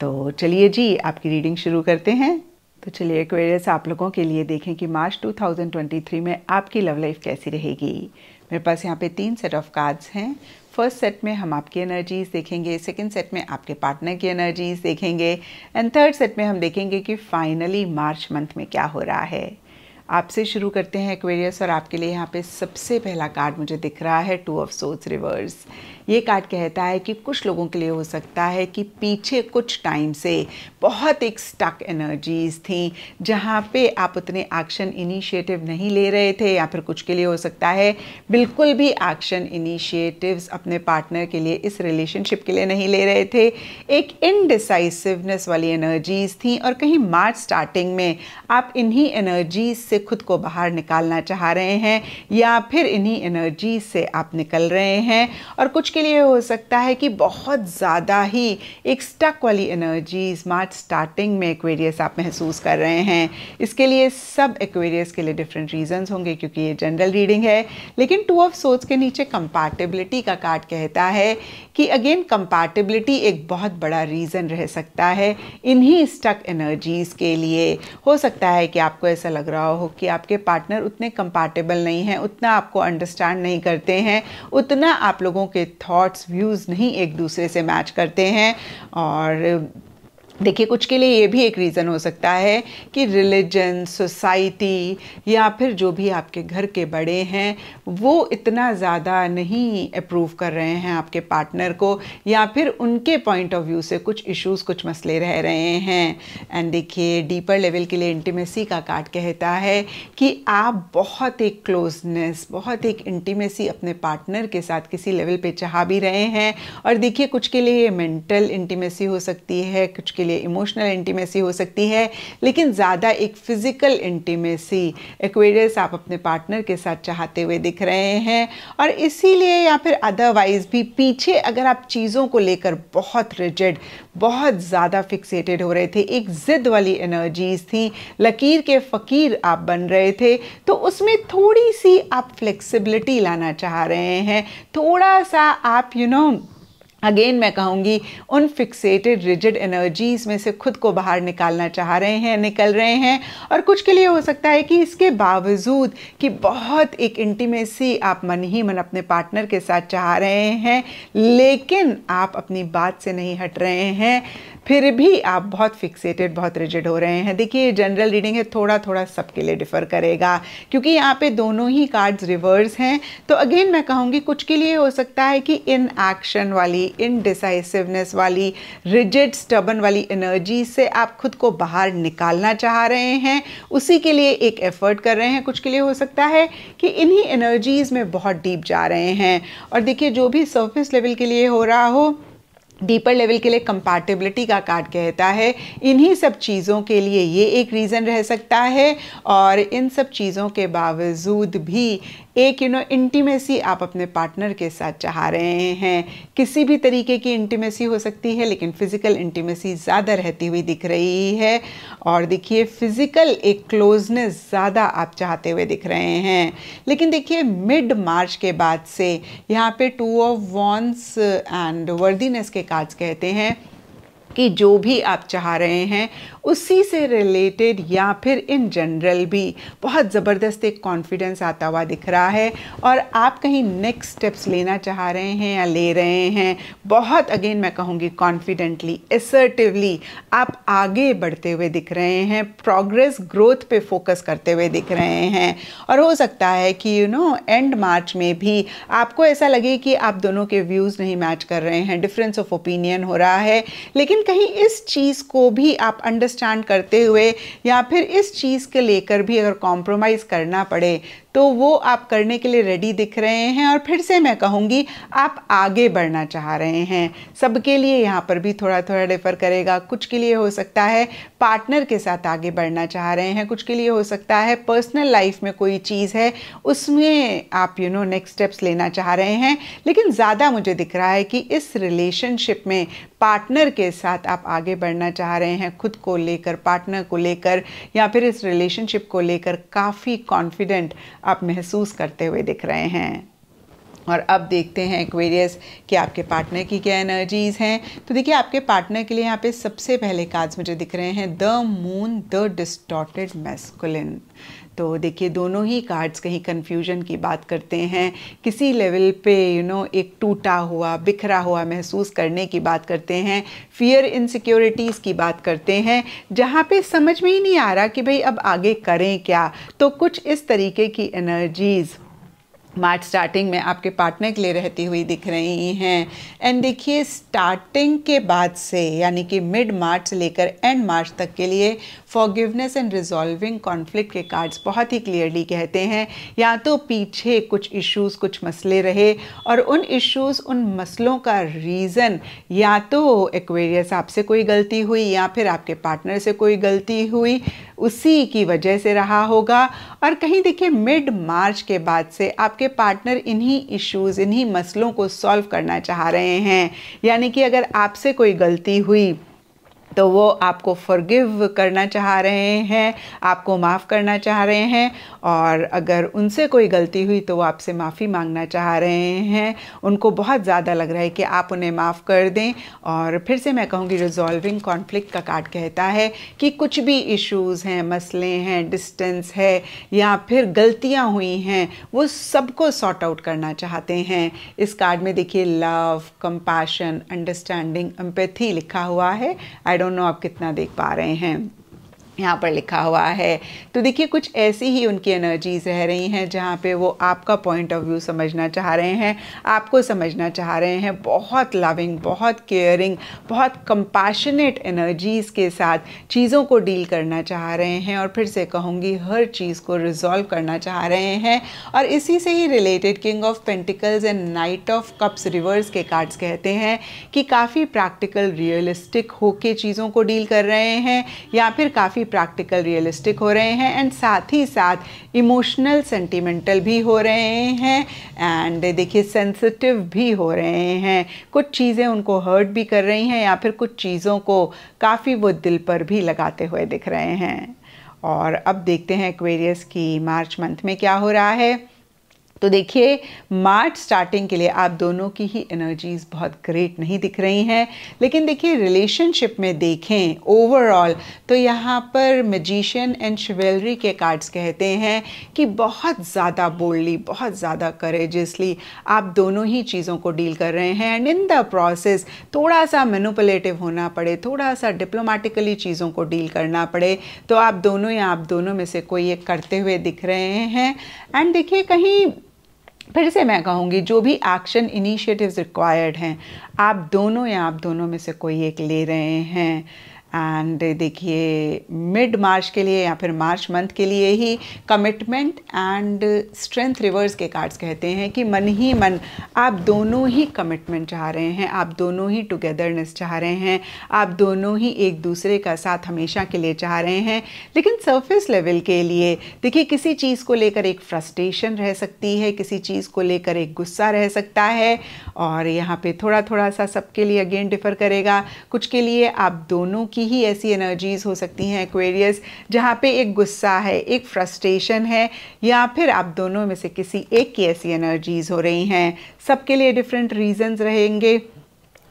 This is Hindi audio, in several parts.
तो चलिए जी आपकी रीडिंग शुरू करते हैं तो चलिए एक्वेरियस आप लोगों के लिए देखें कि मार्च 2023 में आपकी लव लाइफ कैसी रहेगी मेरे पास यहाँ पे तीन सेट ऑफ कार्ड्स हैं फर्स्ट सेट में हम आपकी एनर्जीज देखेंगे सेकंड सेट में आपके पार्टनर की एनर्जीज देखेंगे एंड थर्ड सेट में हम देखेंगे कि फाइनली मार्च मंथ में क्या हो रहा है आपसे शुरू करते हैं एक्वेरियस और आपके लिए यहाँ पे सबसे पहला कार्ड मुझे दिख रहा है टू ऑफ सोर्स रिवर्स ये कार्ड कहता है कि कुछ लोगों के लिए हो सकता है कि पीछे कुछ टाइम से बहुत एक स्टक एनर्जीज थी जहाँ पे आप उतने एक्शन इनिशिएटिव नहीं ले रहे थे या फिर कुछ के लिए हो सकता है बिल्कुल भी एक्शन इनिशिएटिव्स अपने पार्टनर के लिए इस रिलेशनशिप के लिए नहीं ले रहे थे एक इनडिसाइसिवनेस वाली एनर्जीज थी और कहीं मार्च स्टार्टिंग में आप इन्हीं एनर्जीज से खुद को बाहर निकालना चाह रहे हैं या फिर इन्हीं एनर्जीज से आप निकल रहे हैं और कुछ के के लिए हो सकता है कि बहुत ज़्यादा ही एक स्टक वाली एनर्जी स्मार्ट स्टार्टिंग में एक्वेरियस आप महसूस कर रहे हैं इसके लिए सब एक्वेरियस के लिए डिफरेंट रीजंस होंगे क्योंकि ये जनरल रीडिंग है लेकिन टू ऑफ सोच के नीचे कंपैटिबिलिटी का कार्ड कहता है कि अगेन कंपैटिबिलिटी एक बहुत बड़ा रीज़न रह सकता है इन्हीं स्टक एनर्जीज़ के लिए हो सकता है कि आपको ऐसा लग रहा हो कि आपके पार्टनर उतने कंपैटिबल नहीं हैं उतना आपको अंडरस्टैंड नहीं करते हैं उतना आप लोगों के थॉट्स व्यूज़ नहीं एक दूसरे से मैच करते हैं और देखिए कुछ के लिए ये भी एक रीज़न हो सकता है कि रिलीजन सोसाइटी या फिर जो भी आपके घर के बड़े हैं वो इतना ज़्यादा नहीं अप्रूव कर रहे हैं आपके पार्टनर को या फिर उनके पॉइंट ऑफ व्यू से कुछ इश्यूज कुछ मसले रह रहे हैं एंड देखिए डीपर लेवल के लिए इंटीमेसी का कार्ड कहता है कि आप बहुत एक क्लोजनेस बहुत एक इंटीमेसी अपने पार्टनर के साथ किसी लेवल पर चाह भी रहे हैं और देखिए कुछ के लिए मेंटल इंटीमेसी हो सकती है कुछ के लिए लिए इमोशनल इंटीमेसी हो सकती है लेकिन ज़्यादा एक फिज़िकल इंटीमेसी एक्वेरियस आप अपने पार्टनर के साथ चाहते हुए दिख रहे हैं और इसीलिए या फिर अदरवाइज़ भी पीछे अगर आप चीज़ों को लेकर बहुत रिजिड बहुत ज़्यादा फिक्सेटेड हो रहे थे एक ज़िद वाली एनर्जीज थी लकीर के फ़कीर आप बन रहे थे तो उसमें थोड़ी सी आप फ्लेक्सिबिलिटी लाना चाह रहे हैं थोड़ा सा आप you you know know, again मैं कहूँगी उन फिक्सेटेड रिजिड एनर्जीज़ में से खुद को बाहर निकालना चाह रहे हैं निकल रहे हैं और कुछ के लिए हो सकता है कि इसके बावजूद कि बहुत एक इंटीमेसी आप मन ही मन अपने पार्टनर के साथ चाह रहे हैं लेकिन आप अपनी बात से नहीं हट रहे हैं फिर भी आप बहुत फिक्सेटेड बहुत रिजिड हो रहे हैं देखिए ये जनरल रीडिंग है थोड़ा थोड़ा सबके लिए डिफ़र करेगा क्योंकि यहाँ पे दोनों ही कार्ड्स रिवर्स हैं तो अगेन मैं कहूँगी कुछ के लिए हो सकता है कि इन एक्शन वाली इन डिसाइसिवनेस वाली रिजिड स्टबन वाली एनर्जी से आप खुद को बाहर निकालना चाह रहे हैं उसी के लिए एक एफर्ट कर रहे हैं कुछ के लिए हो सकता है कि इन्हीं एनर्जीज़ में बहुत डीप जा रहे हैं और देखिए जो भी सर्फिस लेवल के लिए हो रहा हो डीपर लेवल के लिए कंपैटिबिलिटी का कार्ड कहता है इन्हीं सब चीज़ों के लिए ये एक रीज़न रह सकता है और इन सब चीज़ों के बावजूद भी एक यू नो इंटीमेसी आप अपने पार्टनर के साथ चाह रहे हैं किसी भी तरीके की इंटीमेसी हो सकती है लेकिन फिज़िकल इंटीमेसी ज़्यादा रहती हुई दिख रही है और देखिए फिज़िकल एक क्लोजनेस ज़्यादा आप चाहते हुए दिख रहे हैं लेकिन देखिए मिड मार्च के बाद से यहाँ पे two of wands and worthiness के कार्ड्स कहते हैं कि जो भी आप चाह रहे हैं उसी से रिलेटेड या फिर इन जनरल भी बहुत ज़बरदस्त एक कॉन्फिडेंस आता हुआ दिख रहा है और आप कहीं नेक्स्ट स्टेप्स लेना चाह रहे हैं या ले रहे हैं बहुत अगेन मैं कहूँगी कॉन्फिडेंटली एसर्टिवली आप आगे बढ़ते हुए दिख रहे हैं प्रोग्रेस ग्रोथ पे फोकस करते हुए दिख रहे हैं और हो सकता है कि यू नो एंड मार्च में भी आपको ऐसा लगे कि आप दोनों के व्यूज़ नहीं मैच कर रहे हैं डिफरेंस ऑफ ओपिनियन हो रहा है लेकिन कहीं इस चीज़ को भी आप अंडर अंडरस्टैंड करते हुए या फिर इस चीज़ के लेकर भी अगर कॉम्प्रोमाइज़ करना पड़े तो वो आप करने के लिए रेडी दिख रहे हैं और फिर से मैं कहूँगी आप आगे बढ़ना चाह रहे हैं सबके लिए यहाँ पर भी थोड़ा थोड़ा डिफ़र करेगा कुछ के लिए हो सकता है पार्टनर के साथ आगे बढ़ना चाह रहे हैं कुछ के लिए हो सकता है पर्सनल लाइफ में कोई चीज़ है उसमें आप यू नो नेक्स्ट स्टेप्स लेना चाह रहे हैं लेकिन ज़्यादा मुझे दिख रहा है कि इस रिलेशनशिप में पार्टनर के साथ आप आगे बढ़ना चाह रहे हैं खुद को लेकर पार्टनर को लेकर या फिर इस रिलेशनशिप को लेकर काफ़ी कॉन्फिडेंट आप महसूस करते हुए दिख रहे हैं और अब देखते हैं एक्वेरियस कि आपके पार्टनर की क्या एनर्जीज़ हैं तो देखिए आपके पार्टनर के लिए यहाँ पे सबसे पहले कार्ड्स मुझे दिख रहे हैं the moon the distorted masculine तो देखिए दोनों ही कार्ड्स कहीं कन्फ्यूजन की बात करते हैं किसी लेवल पे यू you नो know, एक टूटा हुआ बिखरा हुआ महसूस करने की बात करते हैं फियर इनसिक्योरिटीज़ की बात करते हैं जहाँ पे समझ में ही नहीं आ रहा कि भाई अब आगे करें क्या तो कुछ इस तरीके की एनर्जीज़ मार्च स्टार्टिंग में आपके पार्टनर के लिए रहती हुई दिख रही हैं एंड देखिए स्टार्टिंग के बाद से यानी कि मिड मार्च से लेकर एंड मार्च तक के लिए फॉरगिवनेस एंड रिजॉल्विंग कॉन्फ्लिक्ट के कार्ड्स बहुत ही क्लियरली कहते हैं या तो पीछे कुछ इश्यूज कुछ मसले रहे और उन इश्यूज उन मसलों का रीज़न या तो एक्वेरियस आपसे कोई गलती हुई या फिर आपके पार्टनर से कोई गलती हुई उसी की वजह से रहा होगा और कहीं देखिए मिड मार्च के बाद से आपके पार्टनर इन्हीं इश्यूज़ इन्हीं मसलों को सॉल्व करना चाह रहे हैं यानी कि अगर आपसे कोई गलती हुई तो वो आपको फॉरगिव करना चाह रहे हैं आपको माफ़ करना चाह रहे हैं और अगर उनसे कोई गलती हुई तो वो आपसे माफ़ी मांगना चाह रहे हैं उनको बहुत ज़्यादा लग रहा है कि आप उन्हें माफ़ कर दें और फिर से मैं कहूँगी रिजॉल्विंग कॉन्फ्लिक्ट का कार्ड कहता है कि कुछ भी इश्यूज़ हैं मसले हैं डिस्टेंस है या फिर गलतियाँ हुई हैं वो सबको सॉर्ट आउट करना चाहते हैं इस कार्ड में देखिए लव कंपैशन अंडरस्टैंडिंग एम्पैथी लिखा हुआ है आई डोंट नो आप कितना देख पा रहे हैं यहाँ पर लिखा हुआ है तो देखिए कुछ ऐसी ही उनकी एनर्जीज़ रह रही हैं जहाँ पे वो आपका पॉइंट ऑफ व्यू समझना चाह रहे हैं आपको समझना चाह रहे हैं बहुत लविंग बहुत केयरिंग बहुत कंपैशनेट एनर्जीज़ के साथ चीज़ों को डील करना चाह रहे हैं और फिर से कहूँगी हर चीज़ को रिजॉल्व करना चाह रहे हैं और इसी से ही related king of pentacles and knight of cups reversed के कार्ड्स कहते हैं कि काफ़ी प्रैक्टिकल रियलिस्टिक होके चीज़ों को डील कर रहे हैं या फिर काफ़ी प्रैक्टिकल रियलिस्टिक हो रहे हैं एंड साथ ही साथ इमोशनल सेंटिमेंटल भी हो रहे हैं एंड देखिए सेंसिटिव भी हो रहे हैं कुछ चीज़ें उनको हर्ट भी कर रही हैं या फिर कुछ चीज़ों को काफ़ी वो दिल पर भी लगाते हुए दिख रहे हैं और अब देखते हैं एक्वेरियस की मार्च मंथ में क्या हो रहा है तो देखिए मार्च स्टार्टिंग के लिए आप दोनों की ही एनर्जीज बहुत ग्रेट नहीं दिख रही हैं लेकिन देखिए रिलेशनशिप में देखें ओवरऑल तो यहाँ पर मजिशियन एंड श्वेलरी के कार्ड्स कहते हैं कि बहुत ज़्यादा बोल्डली बहुत ज़्यादा करेजियसली आप दोनों ही चीज़ों को डील कर रहे हैं एंड इन द प्रोसेस थोड़ा सा मैनुपलेटिव होना पड़े थोड़ा सा डिप्लोमेटिकली चीज़ों को डील करना पड़े तो आप दोनों या आप दोनों में से कोई एक करते हुए दिख रहे हैं एंड देखिए कहीं फिर से मैं कहूँगी जो भी एक्शन इनिशिएटिव्स रिक्वायर्ड हैं आप दोनों या आप दोनों में से कोई एक ले रहे हैं एंड eh, देखिए मिड मार्च के लिए या फिर मार्च मंथ के लिए ही कमिटमेंट एंड स्ट्रेंथ रिवर्स के कार्ड्स कहते हैं कि मन ही मन आप दोनों ही कमिटमेंट चाह रहे हैं आप दोनों ही टुगेदरनेस चाह रहे हैं आप दोनों ही एक दूसरे का साथ हमेशा के लिए चाह रहे हैं लेकिन सरफेस लेवल के लिए देखिए किसी चीज़ को लेकर एक फ्रस्ट्रेशन रह सकती है किसी चीज़ को लेकर एक गुस्सा रह सकता है और यहाँ पे थोड़ा थोड़ा सा सबके लिए अगेन डिफ़र करेगा कुछ के लिए आप दोनों की की ही ऐसी एनर्जीज़ हो सकती हैं एक्वेरियस जहाँ पे एक गुस्सा है एक फ्रस्ट्रेशन है या फिर आप दोनों में से किसी एक की ऐसी एनर्जीज़ हो रही हैं सबके लिए डिफरेंट रीजंस रहेंगे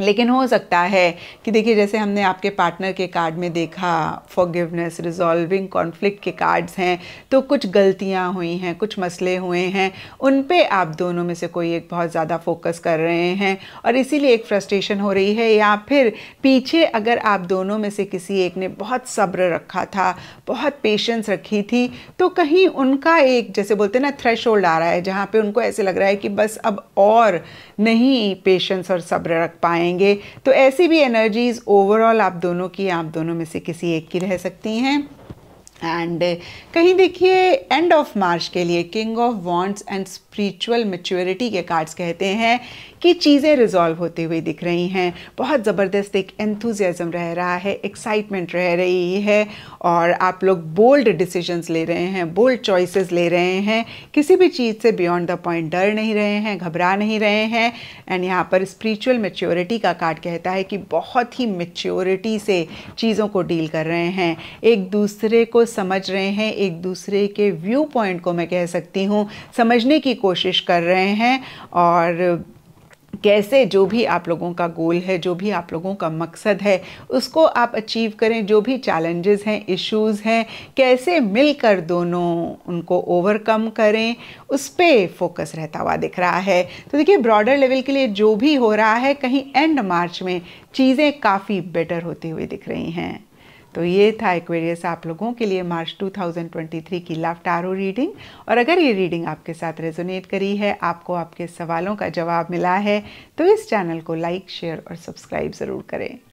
लेकिन हो सकता है कि देखिए जैसे हमने आपके पार्टनर के कार्ड में देखा फॉरगिवनेस रिजॉल्विंग कॉन्फ्लिक्ट के कार्ड्स हैं तो कुछ गलतियां हुई हैं कुछ मसले हुए हैं उन पे आप दोनों में से कोई एक बहुत ज़्यादा फोकस कर रहे हैं और इसीलिए एक फ्रस्ट्रेशन हो रही है या फिर पीछे अगर आप दोनों में से किसी एक ने बहुत सब्र रखा था बहुत पेशेंस रखी थी तो कहीं उनका एक जैसे बोलते हैं ना थ्रेश आ रहा है जहाँ पर उनको ऐसे लग रहा है कि बस अब और नहीं पेशेंस और सब्र रख पाए आएंगे तो ऐसी भी एनर्जीज़ ओवरऑल आप दोनों की आप दोनों में से किसी एक की रह सकती हैं एंड uh, कहीं देखिए एंड ऑफ मार्च के लिए king of wands and spiritual maturity के कार्ड्स कहते हैं कि चीज़ें रिजॉल्व होती हुई दिख रही हैं बहुत ज़बरदस्त एक एंथुजियाज़म रह रहा है एक्साइटमेंट रह रही है और आप लोग बोल्ड डिसीजंस ले रहे हैं बोल्ड चॉइसेस ले रहे हैं किसी भी चीज़ से बियॉन्ड द पॉइंट डर नहीं रहे हैं घबरा नहीं रहे हैं एंड यहाँ पर स्पिरिचुअल मेच्योरिटी का कार्ड कहता है कि बहुत ही मेच्योरिटी से चीज़ों को डील कर रहे हैं एक दूसरे को समझ रहे हैं एक दूसरे के व्यू पॉइंट को मैं कह सकती हूँ समझने की कोशिश कर रहे हैं और कैसे जो भी आप लोगों का गोल है जो भी आप लोगों का मकसद है उसको आप अचीव करें जो भी चैलेंजेस हैं इश्यूज़ हैं कैसे मिलकर दोनों उनको ओवरकम करें उस पर फोकस रहता हुआ दिख रहा है तो देखिए ब्रॉडर लेवल के लिए जो भी हो रहा है कहीं एंड मार्च में चीज़ें काफ़ी बेटर होती हुई दिख रही हैं तो ये था एक्वेरियस आप लोगों के लिए मार्च 2023 की लव टारो रीडिंग और अगर ये रीडिंग आपके साथ रेजोनेट करी है आपको आपके सवालों का जवाब मिला है तो इस चैनल को लाइक शेयर और सब्सक्राइब ज़रूर करें